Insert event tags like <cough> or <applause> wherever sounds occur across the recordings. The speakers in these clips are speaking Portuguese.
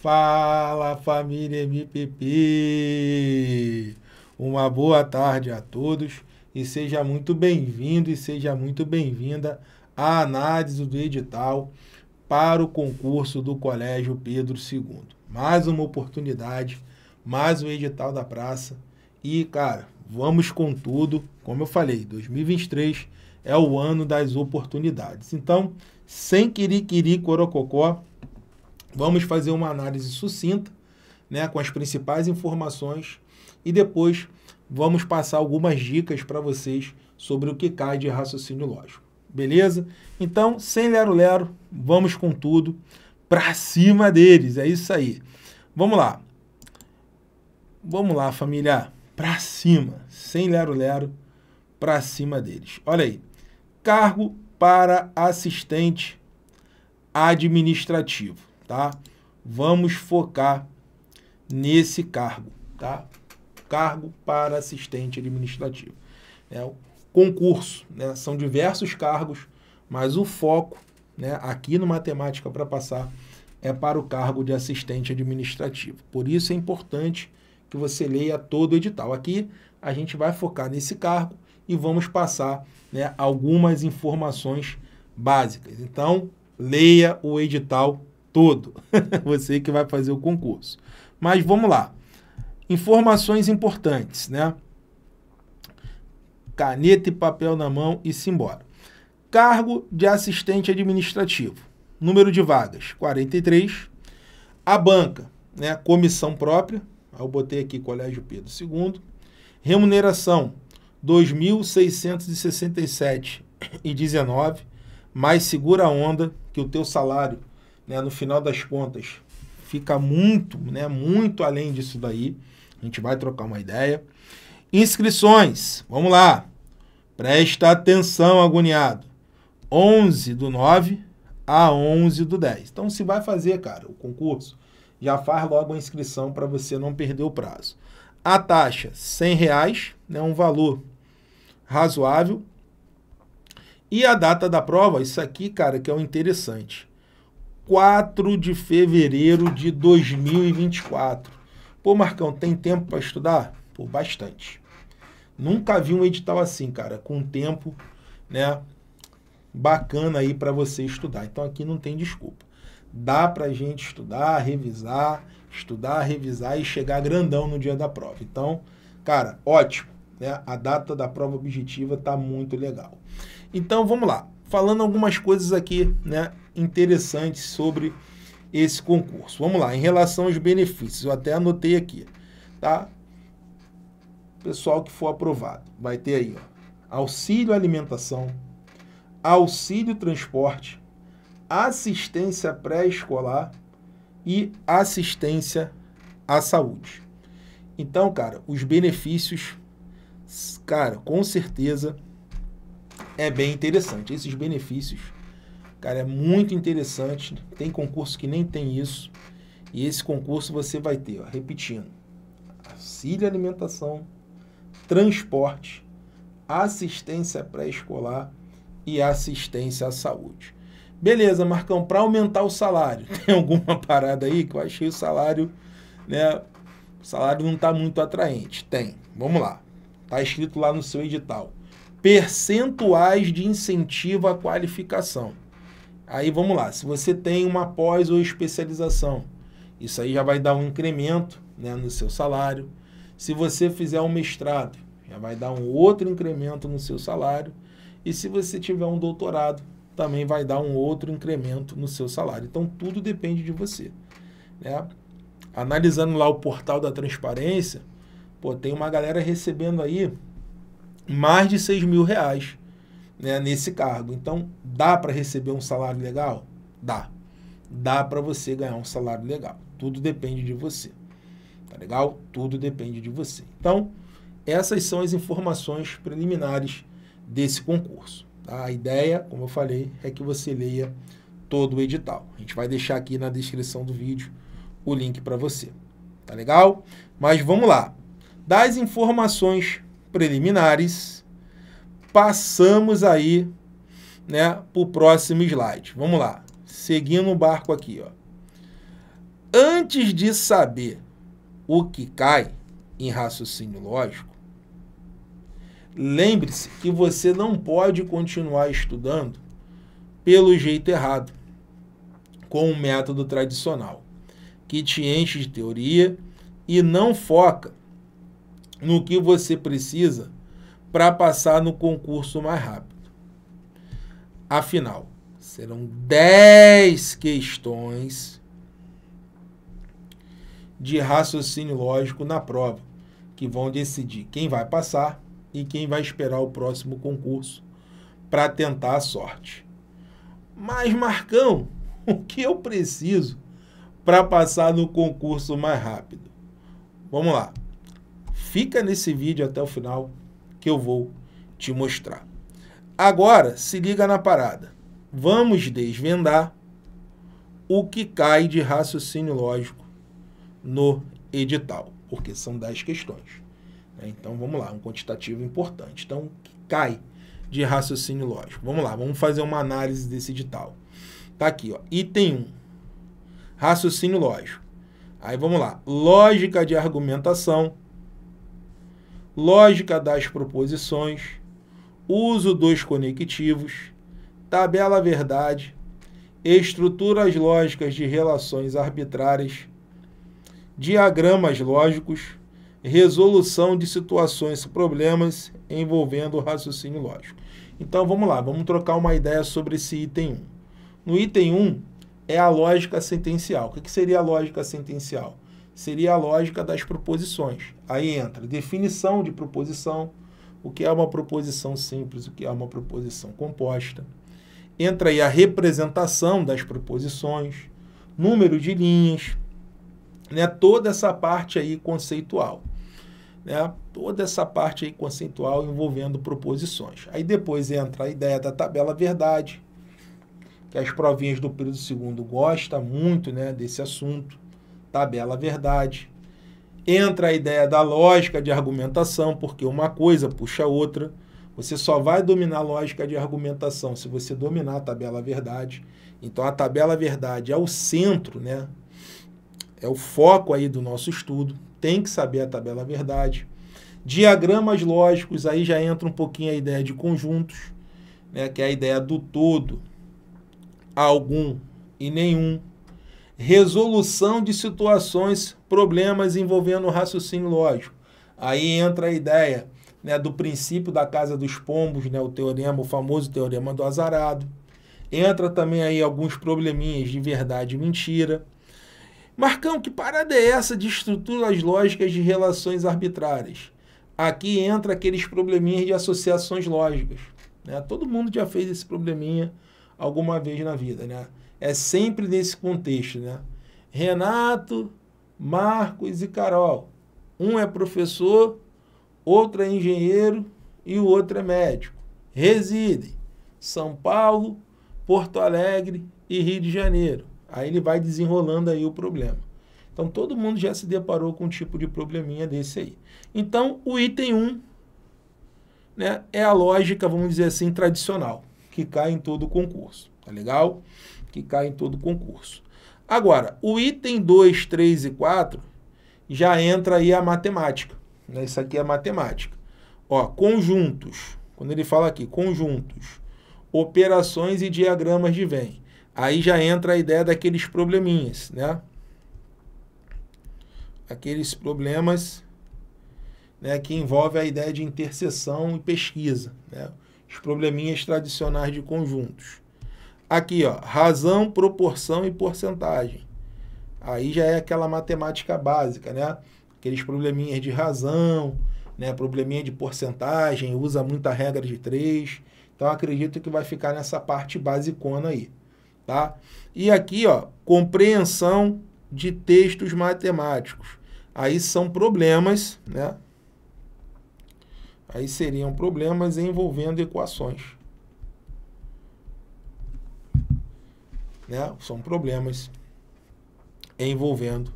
Fala família MPP! Uma boa tarde a todos e seja muito bem-vindo e seja muito bem-vinda à análise do edital para o concurso do Colégio Pedro II. Mais uma oportunidade, mais um edital da praça e, cara, vamos com tudo. Como eu falei, 2023 é o ano das oportunidades. Então, sem querer, querer, corococó, Vamos fazer uma análise sucinta, né, com as principais informações e depois vamos passar algumas dicas para vocês sobre o que cai de raciocínio lógico. Beleza? Então, sem lero-lero, vamos com tudo para cima deles. É isso aí. Vamos lá. Vamos lá, família. Para cima. Sem lero-lero, para cima deles. Olha aí. Cargo para assistente administrativo tá? Vamos focar nesse cargo, tá? Cargo para assistente administrativo. É o concurso, né? São diversos cargos, mas o foco, né? Aqui no Matemática para Passar é para o cargo de assistente administrativo. Por isso é importante que você leia todo o edital. Aqui a gente vai focar nesse cargo e vamos passar né, algumas informações básicas. Então, leia o edital todo. <laughs> Você que vai fazer o concurso. Mas vamos lá. Informações importantes, né? Caneta e papel na mão e simbora. Cargo de assistente administrativo. Número de vagas: 43. A banca, né? Comissão própria. Eu botei aqui Colégio Pedro II. Remuneração: 2.667,19 mais segura a onda que o teu salário né, no final das contas, fica muito, né, muito além disso daí. A gente vai trocar uma ideia. Inscrições, vamos lá. Presta atenção, agoniado. 11 do 9 a 11 do 10. Então, se vai fazer, cara, o concurso, já faz logo a inscrição para você não perder o prazo. A taxa, R$ reais, né, um valor razoável. E a data da prova, isso aqui, cara, que é o interessante. 4 de fevereiro de 2024. Pô, Marcão, tem tempo para estudar? Pô, bastante. Nunca vi um edital assim, cara, com tempo, né? Bacana aí para você estudar. Então aqui não tem desculpa. Dá pra gente estudar, revisar, estudar, revisar e chegar grandão no dia da prova. Então, cara, ótimo, né? A data da prova objetiva tá muito legal. Então, vamos lá. Falando algumas coisas aqui, né, interessantes sobre esse concurso. Vamos lá, em relação aos benefícios, eu até anotei aqui, tá? Pessoal que for aprovado, vai ter aí, ó, auxílio alimentação, auxílio transporte, assistência pré-escolar e assistência à saúde. Então, cara, os benefícios, cara, com certeza é bem interessante. Esses benefícios Cara, é muito interessante. Tem concurso que nem tem isso. E esse concurso você vai ter, ó, repetindo, auxílio alimentação, transporte, assistência pré-escolar e assistência à saúde. Beleza, Marcão, para aumentar o salário, <laughs> tem alguma parada aí que eu achei o salário, né? O salário não está muito atraente. Tem, vamos lá. Está escrito lá no seu edital. Percentuais de incentivo à qualificação. Aí vamos lá, se você tem uma pós ou especialização, isso aí já vai dar um incremento né, no seu salário. Se você fizer um mestrado, já vai dar um outro incremento no seu salário. E se você tiver um doutorado, também vai dar um outro incremento no seu salário. Então tudo depende de você. Né? Analisando lá o portal da transparência, pô, tem uma galera recebendo aí mais de 6 mil reais né, nesse cargo. Então, dá para receber um salário legal? Dá. Dá para você ganhar um salário legal. Tudo depende de você. Tá legal? Tudo depende de você. Então, essas são as informações preliminares desse concurso. Tá? A ideia, como eu falei, é que você leia todo o edital. A gente vai deixar aqui na descrição do vídeo o link para você. Tá legal? Mas vamos lá. Das informações preliminares, passamos aí né, para o próximo slide. Vamos lá, seguindo o barco aqui. Ó. Antes de saber o que cai em raciocínio lógico, lembre-se que você não pode continuar estudando pelo jeito errado, com o método tradicional, que te enche de teoria e não foca no que você precisa para passar no concurso mais rápido. Afinal, serão 10 questões de raciocínio lógico na prova, que vão decidir quem vai passar e quem vai esperar o próximo concurso para tentar a sorte. Mas, Marcão, <laughs> o que eu preciso para passar no concurso mais rápido? Vamos lá. Fica nesse vídeo até o final que eu vou te mostrar. Agora, se liga na parada. Vamos desvendar o que cai de raciocínio lógico no edital, porque são 10 questões. Né? Então vamos lá, um quantitativo importante. Então, o que cai de raciocínio lógico? Vamos lá, vamos fazer uma análise desse edital. Está aqui, ó, item 1. Raciocínio lógico. Aí vamos lá, lógica de argumentação lógica das proposições, uso dos conectivos, tabela verdade, estruturas lógicas de relações arbitrárias, diagramas lógicos, resolução de situações e problemas envolvendo o raciocínio lógico. Então vamos lá, vamos trocar uma ideia sobre esse item 1. No item 1 é a lógica sentencial. O que seria a lógica sentencial? seria a lógica das proposições. Aí entra definição de proposição, o que é uma proposição simples, o que é uma proposição composta. Entra aí a representação das proposições, número de linhas, né? toda essa parte aí conceitual. Né? Toda essa parte aí conceitual envolvendo proposições. Aí depois entra a ideia da tabela verdade, que as provinhas do período segundo gostam muito né, desse assunto tabela verdade. Entra a ideia da lógica de argumentação, porque uma coisa puxa a outra. Você só vai dominar a lógica de argumentação se você dominar a tabela verdade. Então a tabela verdade é o centro, né? É o foco aí do nosso estudo. Tem que saber a tabela verdade. Diagramas lógicos, aí já entra um pouquinho a ideia de conjuntos, né? que é a ideia do todo, algum e nenhum resolução de situações, problemas envolvendo o raciocínio lógico. Aí entra a ideia né, do princípio da casa dos pombos, né, o teorema, o famoso teorema do azarado. Entra também aí alguns probleminhas de verdade e mentira. Marcão, que parada é essa de estruturas lógicas de relações arbitrárias? Aqui entra aqueles probleminhas de associações lógicas. Né? Todo mundo já fez esse probleminha alguma vez na vida, né? é sempre nesse contexto, né? Renato, Marcos e Carol. Um é professor, outro é engenheiro e o outro é médico. Residem São Paulo, Porto Alegre e Rio de Janeiro. Aí ele vai desenrolando aí o problema. Então todo mundo já se deparou com um tipo de probleminha desse aí. Então o item 1 né, é a lógica, vamos dizer assim, tradicional, que cai em todo o concurso. Tá legal? Que cai em todo concurso. Agora, o item 2, 3 e 4 já entra aí a matemática. Né? Isso aqui é matemática. Ó, conjuntos. Quando ele fala aqui, conjuntos, operações e diagramas de Venn. Aí já entra a ideia daqueles probleminhas, né? Aqueles problemas né, que envolve a ideia de interseção e pesquisa, né? os probleminhas tradicionais de conjuntos. Aqui, ó, razão, proporção e porcentagem. Aí já é aquela matemática básica, né? Aqueles probleminhas de razão, né? probleminha de porcentagem, usa muita regra de três. Então, acredito que vai ficar nessa parte basicona aí, tá? E aqui, ó, compreensão de textos matemáticos. Aí são problemas, né? Aí seriam problemas envolvendo equações. Né? São problemas envolvendo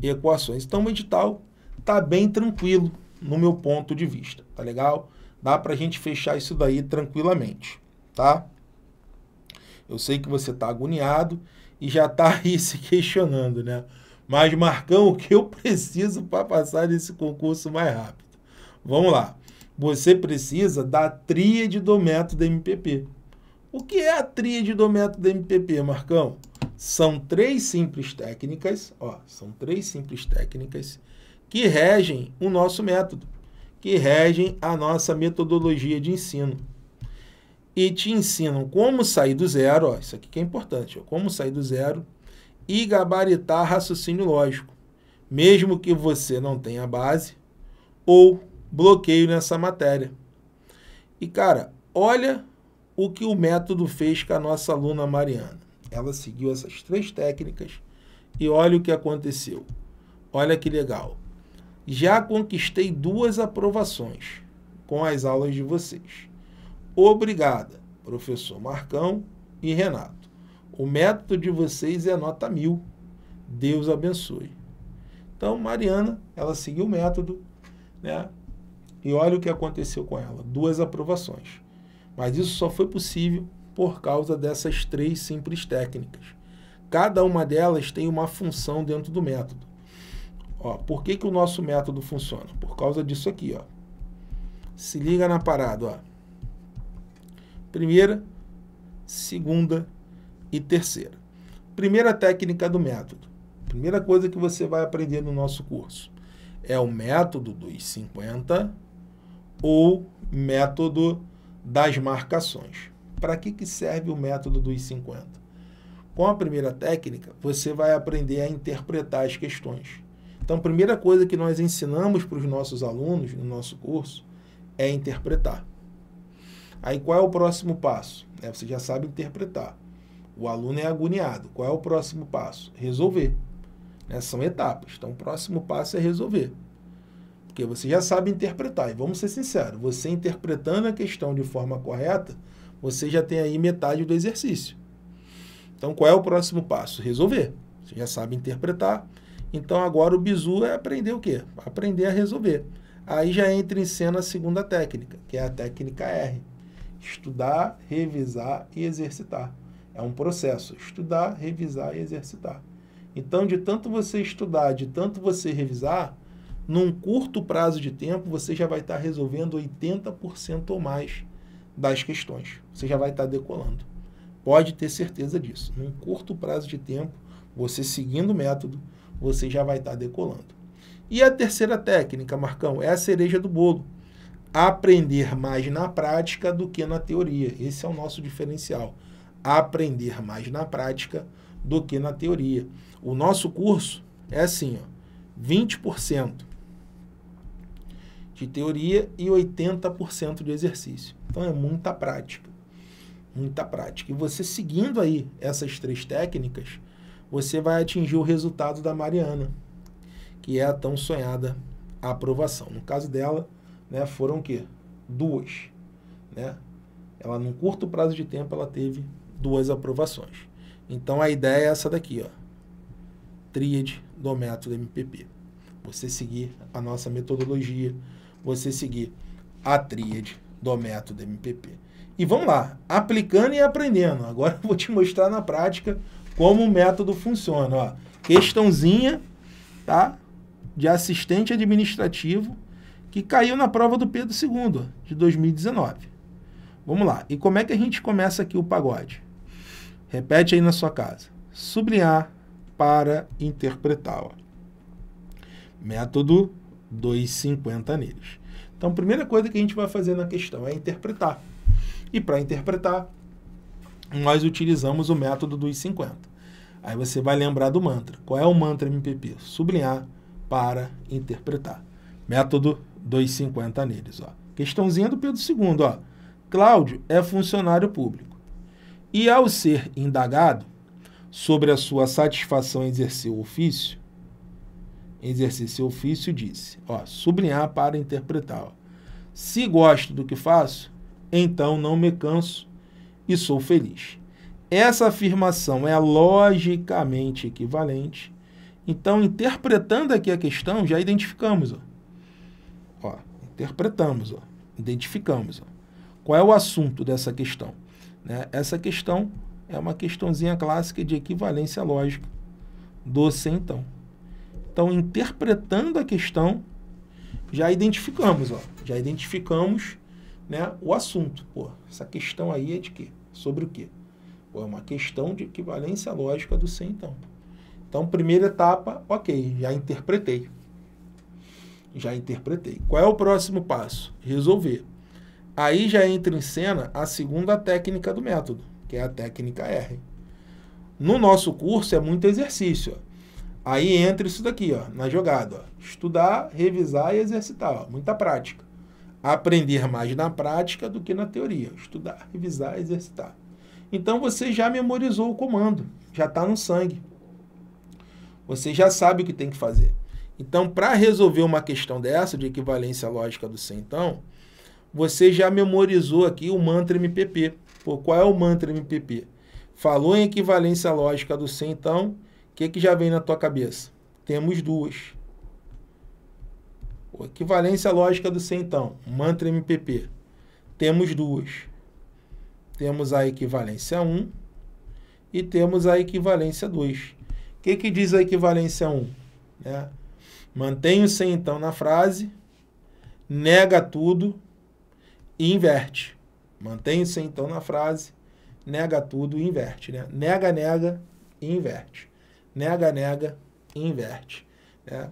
equações. Então, o edital está bem tranquilo no meu ponto de vista, tá legal? Dá para a gente fechar isso daí tranquilamente, tá? Eu sei que você está agoniado e já está <laughs> aí se questionando, né? Mas, Marcão, o que eu preciso para passar nesse concurso mais rápido? Vamos lá. Você precisa da tríade do método MPP. O que é a tríade do método MPP, Marcão? São três simples técnicas, ó, são três simples técnicas que regem o nosso método, que regem a nossa metodologia de ensino. E te ensinam como sair do zero, ó, isso aqui que é importante, ó, como sair do zero e gabaritar raciocínio lógico, mesmo que você não tenha base ou bloqueio nessa matéria. E cara, olha o que o método fez com a nossa aluna Mariana. Ela seguiu essas três técnicas e olha o que aconteceu. Olha que legal. Já conquistei duas aprovações com as aulas de vocês. Obrigada, professor Marcão e Renato. O método de vocês é nota mil. Deus abençoe. Então, Mariana, ela seguiu o método, né? E olha o que aconteceu com ela: duas aprovações. Mas isso só foi possível por causa dessas três simples técnicas. Cada uma delas tem uma função dentro do método. Ó, por que, que o nosso método funciona? Por causa disso aqui. Ó. Se liga na parada. Ó. Primeira, segunda e terceira. Primeira técnica do método. Primeira coisa que você vai aprender no nosso curso é o método dos 50 ou método das marcações. Para que, que serve o método dos 50? Com a primeira técnica, você vai aprender a interpretar as questões. Então, a primeira coisa que nós ensinamos para os nossos alunos no nosso curso é interpretar. Aí, qual é o próximo passo? É, você já sabe interpretar. O aluno é agoniado. Qual é o próximo passo? Resolver. Né? São etapas. Então, o próximo passo é resolver. Porque você já sabe interpretar. E vamos ser sinceros, você interpretando a questão de forma correta, você já tem aí metade do exercício. Então, qual é o próximo passo? Resolver. Você já sabe interpretar. Então, agora o bizu é aprender o quê? Aprender a resolver. Aí já entra em cena a segunda técnica, que é a técnica R. Estudar, revisar e exercitar. É um processo. Estudar, revisar e exercitar. Então, de tanto você estudar, de tanto você revisar, num curto prazo de tempo, você já vai estar resolvendo 80% ou mais das questões. Você já vai estar decolando. Pode ter certeza disso. Num curto prazo de tempo, você seguindo o método, você já vai estar decolando. E a terceira técnica, Marcão, é a cereja do bolo. Aprender mais na prática do que na teoria. Esse é o nosso diferencial. Aprender mais na prática do que na teoria. O nosso curso é assim, ó, 20% de teoria e 80% de exercício. Então é muita prática. Muita prática. E você seguindo aí essas três técnicas, você vai atingir o resultado da Mariana, que é a tão sonhada aprovação. No caso dela, né, foram o quê? Duas. Né? Ela, num curto prazo de tempo, ela teve duas aprovações. Então a ideia é essa daqui, ó. Tríade do método MPP. Você seguir a nossa metodologia, você seguir a tríade do método MPP. E vamos lá, aplicando e aprendendo. Agora eu vou te mostrar na prática como o método funciona. Ó, questãozinha tá? de assistente administrativo que caiu na prova do Pedro II, de 2019. Vamos lá, e como é que a gente começa aqui o pagode? Repete aí na sua casa. Sublinhar para interpretar. Ó. Método 2,50 neles. Então, a primeira coisa que a gente vai fazer na questão é interpretar. E para interpretar, nós utilizamos o método dos 50. Aí você vai lembrar do mantra. Qual é o mantra MPP? Sublinhar para interpretar. Método 250 neles. Ó. Questãozinha do Pedro II. Ó. Cláudio é funcionário público. E ao ser indagado sobre a sua satisfação em exercer o ofício, exercer seu ofício, disse: ó, sublinhar para interpretar. Ó, Se gosto do que faço, então não me canso e sou feliz. Essa afirmação é logicamente equivalente. Então, interpretando aqui a questão, já identificamos. Ó. Ó, interpretamos, ó, identificamos. Ó. Qual é o assunto dessa questão? Né? Essa questão é uma questãozinha clássica de equivalência lógica do então. Então, interpretando a questão, já identificamos, ó, já identificamos né, o assunto. Pô, essa questão aí é de quê? Sobre o quê? Pô, é uma questão de equivalência lógica do ser, então. Então, primeira etapa, ok, já interpretei. Já interpretei. Qual é o próximo passo? Resolver. Aí já entra em cena a segunda técnica do método, que é a técnica R. No nosso curso é muito exercício. Aí entra isso daqui, ó, na jogada. Ó. Estudar, revisar e exercitar. Ó. Muita prática. Aprender mais na prática do que na teoria. Estudar, revisar, exercitar. Então você já memorizou o comando, já está no sangue. Você já sabe o que tem que fazer. Então, para resolver uma questão dessa, de equivalência lógica do centão, você já memorizou aqui o mantra MPP. Pô, qual é o mantra MPP? Falou em equivalência lógica do centão, então o que, que já vem na tua cabeça? Temos duas. O equivalência lógica do C, então, mantra MPP. Temos duas. Temos a equivalência 1 e temos a equivalência 2. O que, que diz a equivalência 1? Né? Mantém o C, então, na frase, nega tudo e inverte. Mantém o C, então, na frase, nega tudo e inverte. Né? Nega, nega e inverte nega, nega e inverte. Né?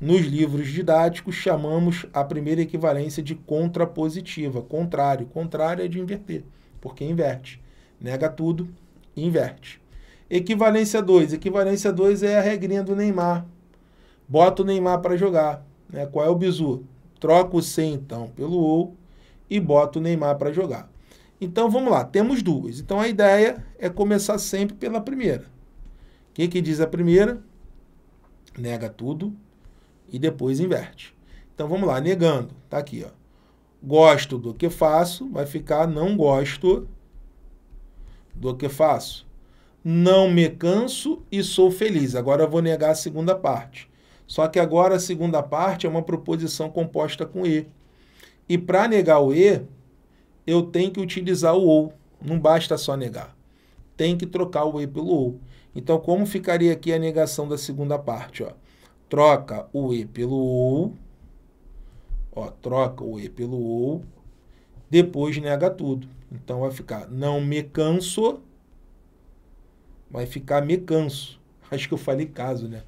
Nos livros didáticos, chamamos a primeira equivalência de contrapositiva, contrário. Contrário é de inverter, porque inverte. Nega tudo inverte. Equivalência 2. Equivalência 2 é a regrinha do Neymar. Bota o Neymar para jogar. Né? Qual é o bizu? Troca o C, então, pelo ou e bota o Neymar para jogar. Então, vamos lá. Temos duas. Então, a ideia é começar sempre pela primeira. O que, que diz a primeira? Nega tudo e depois inverte. Então vamos lá, negando. Está aqui, ó. Gosto do que faço, vai ficar não gosto do que faço. Não me canso e sou feliz. Agora eu vou negar a segunda parte. Só que agora a segunda parte é uma proposição composta com E. E para negar o E, eu tenho que utilizar o ou. Não basta só negar. Tem que trocar o E pelo ou. Então, como ficaria aqui a negação da segunda parte? Ó? Troca o E pelo OU. Ó, troca o E pelo OU. Depois nega tudo. Então, vai ficar não me canso. Vai ficar me canso. <laughs> Acho que eu falei caso, né?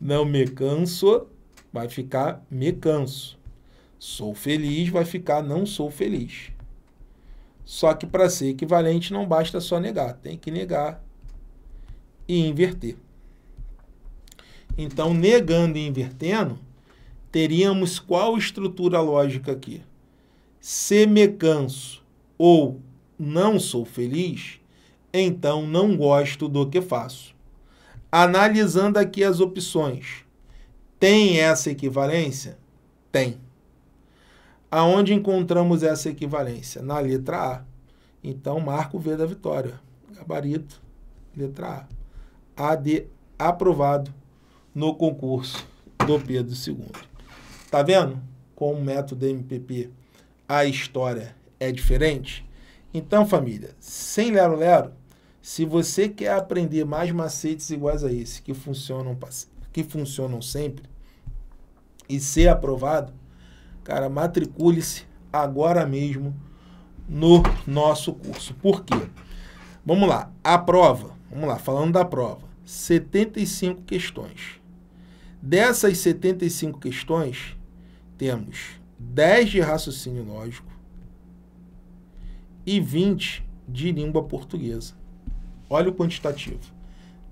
Não me canso. Vai ficar me canso. Sou feliz vai ficar não sou feliz. Só que para ser equivalente não basta só negar, tem que negar e inverter. Então, negando e invertendo, teríamos qual estrutura lógica aqui? Se me canso ou não sou feliz, então não gosto do que faço. Analisando aqui as opções, tem essa equivalência? Tem. Aonde encontramos essa equivalência? Na letra A. Então, marco o V da vitória. Gabarito, letra A a de aprovado no concurso do Pedro II. Tá vendo? Com o método MPP a história é diferente. Então, família, sem lero lero, se você quer aprender mais macetes iguais a esse, que funcionam, que funcionam sempre e ser aprovado, cara, matricule-se agora mesmo no nosso curso. Por quê? Vamos lá. A prova Vamos lá, falando da prova. 75 questões. Dessas 75 questões, temos 10 de raciocínio lógico e 20 de língua portuguesa. Olha o quantitativo.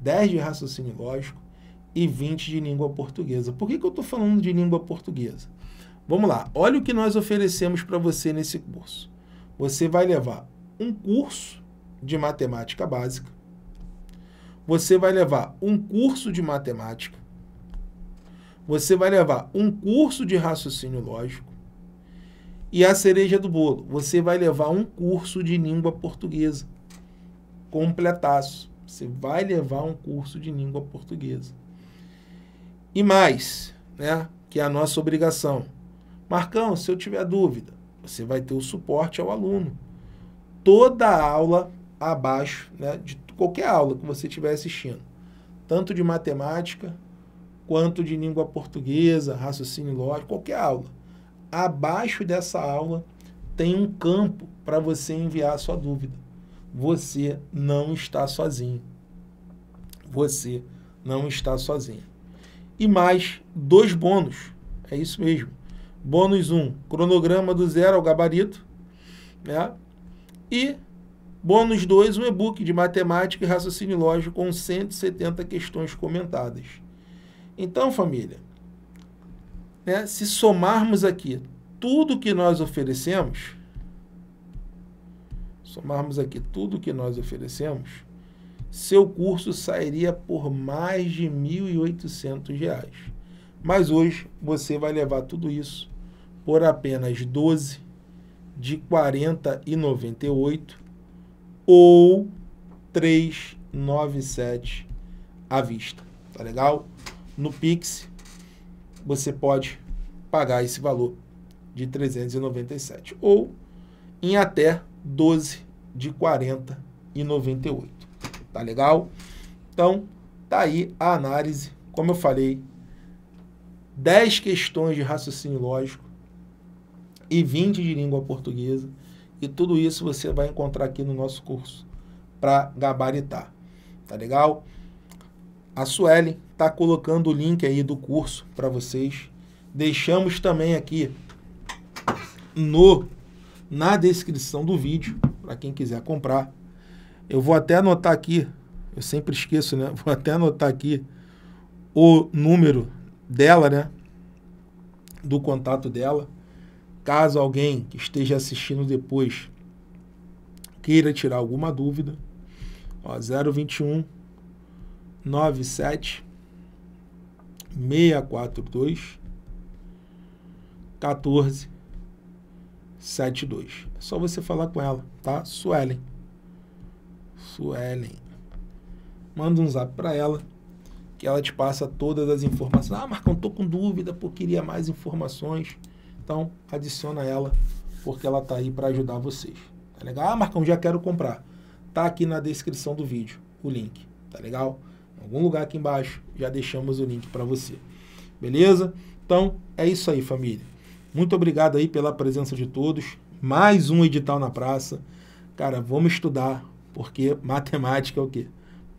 10 de raciocínio lógico e 20 de língua portuguesa. Por que, que eu estou falando de língua portuguesa? Vamos lá, olha o que nós oferecemos para você nesse curso. Você vai levar um curso de matemática básica, você vai levar um curso de matemática, você vai levar um curso de raciocínio lógico e a cereja do bolo, você vai levar um curso de língua portuguesa. Completaço. Você vai levar um curso de língua portuguesa. E mais, né, que é a nossa obrigação. Marcão, se eu tiver dúvida, você vai ter o suporte ao aluno. Toda aula abaixo né, de qualquer aula que você estiver assistindo, tanto de matemática quanto de língua portuguesa, raciocínio lógico, qualquer aula. Abaixo dessa aula tem um campo para você enviar a sua dúvida. Você não está sozinho. Você não está sozinho. E mais dois bônus. É isso mesmo. Bônus 1, um, cronograma do zero ao gabarito. Né? E Bônus 2, um e-book de matemática e raciocínio lógico com 170 questões comentadas. Então, família, né, se somarmos aqui tudo que nós oferecemos, somarmos aqui tudo que nós oferecemos, seu curso sairia por mais de R$ 1.800. Reais. Mas hoje você vai levar tudo isso por apenas 12 de R$ 40,98 ou 397 à vista, tá legal? No Pix você pode pagar esse valor de 397 ou em até 12 de 40 e 98. Tá legal? Então, tá aí a análise, como eu falei, 10 questões de raciocínio lógico e 20 de língua portuguesa e tudo isso você vai encontrar aqui no nosso curso para gabaritar. Tá legal? A Sueli está colocando o link aí do curso para vocês. Deixamos também aqui no na descrição do vídeo para quem quiser comprar. Eu vou até anotar aqui, eu sempre esqueço, né? <laughs> Vou até anotar aqui o número dela, né? Do contato dela Caso alguém que esteja assistindo depois queira tirar alguma dúvida, ó, 021 97 642 14 72. É só você falar com ela, tá? Suelen. Suelen. Manda um zap para ela que ela te passa todas as informações. Ah, Marcão, tô com dúvida, pô, queria mais informações. Então, adiciona ela, porque ela está aí para ajudar vocês. Tá legal? Ah, Marcão, já quero comprar. Tá aqui na descrição do vídeo o link. Tá legal? Em algum lugar aqui embaixo já deixamos o link para você. Beleza? Então, é isso aí, família. Muito obrigado aí pela presença de todos. Mais um edital na praça. Cara, vamos estudar, porque matemática é o quê?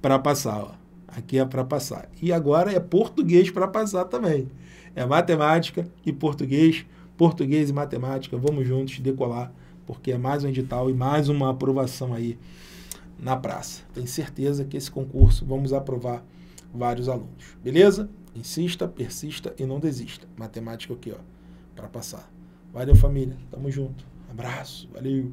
Para passar, ó. Aqui é para passar. E agora é português para passar também. É matemática e português português e matemática, vamos juntos decolar, porque é mais um edital e mais uma aprovação aí na praça. Tenho certeza que esse concurso vamos aprovar vários alunos. Beleza? Insista, persista e não desista. Matemática aqui, é ó, para passar. Valeu, família. Tamo junto. Abraço. Valeu.